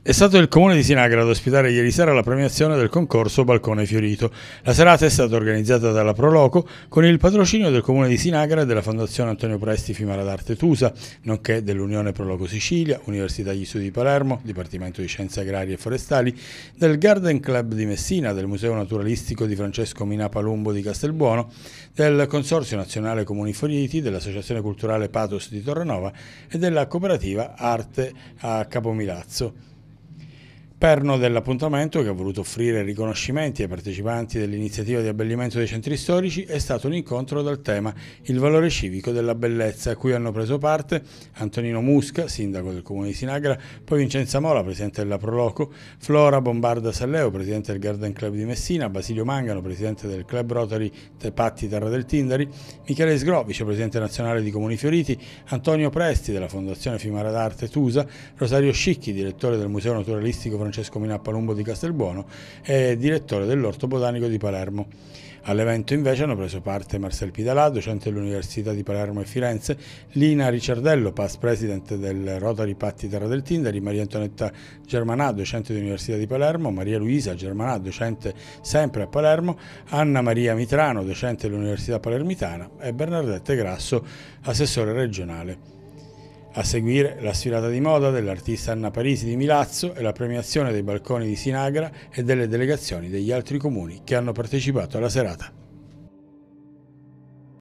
È stato il comune di Sinagra ad ospitare ieri sera la premiazione del concorso Balcone Fiorito. La serata è stata organizzata dalla Proloco con il patrocinio del comune di Sinagra e della Fondazione Antonio Presti Fimara d'Arte Tusa, nonché dell'Unione Proloco Sicilia, Università degli Studi di Palermo, Dipartimento di Scienze Agrarie e Forestali, del Garden Club di Messina, del Museo Naturalistico di Francesco Mina Palumbo di Castelbuono, del Consorzio Nazionale Comuni Fioriti, dell'Associazione Culturale Patos di Torrenova e della Cooperativa Arte a Capomilazzo perno dell'appuntamento che ha voluto offrire riconoscimenti ai partecipanti dell'iniziativa di abbellimento dei centri storici è stato un incontro dal tema Il valore civico della bellezza, a cui hanno preso parte Antonino Musca, sindaco del comune di Sinagra, poi Vincenza Mola, presidente della Proloco, Flora Bombarda Salleo, presidente del Garden Club di Messina, Basilio Mangano, presidente del Club Rotary Tepatti Terra del Tindari, Michele Sgro, vicepresidente nazionale di Comuni Fioriti, Antonio Presti della Fondazione Fimara d'Arte Tusa, Rosario Scicchi, direttore del Museo Naturalistico Francesco Minà Palumbo di Castelbuono e direttore dell'Orto Botanico di Palermo. All'evento invece hanno preso parte Marcel Pidalà, docente dell'Università di Palermo e Firenze, Lina Ricciardello, past president del Rotary Patti Terra del Tindari, Maria Antonetta Germanà, docente dell'Università di Palermo, Maria Luisa Germanà, docente sempre a Palermo, Anna Maria Mitrano, docente dell'Università Palermitana e Bernardette Grasso, assessore regionale. A seguire la sfilata di moda dell'artista Anna Parisi di Milazzo e la premiazione dei balconi di Sinagra e delle delegazioni degli altri comuni che hanno partecipato alla serata.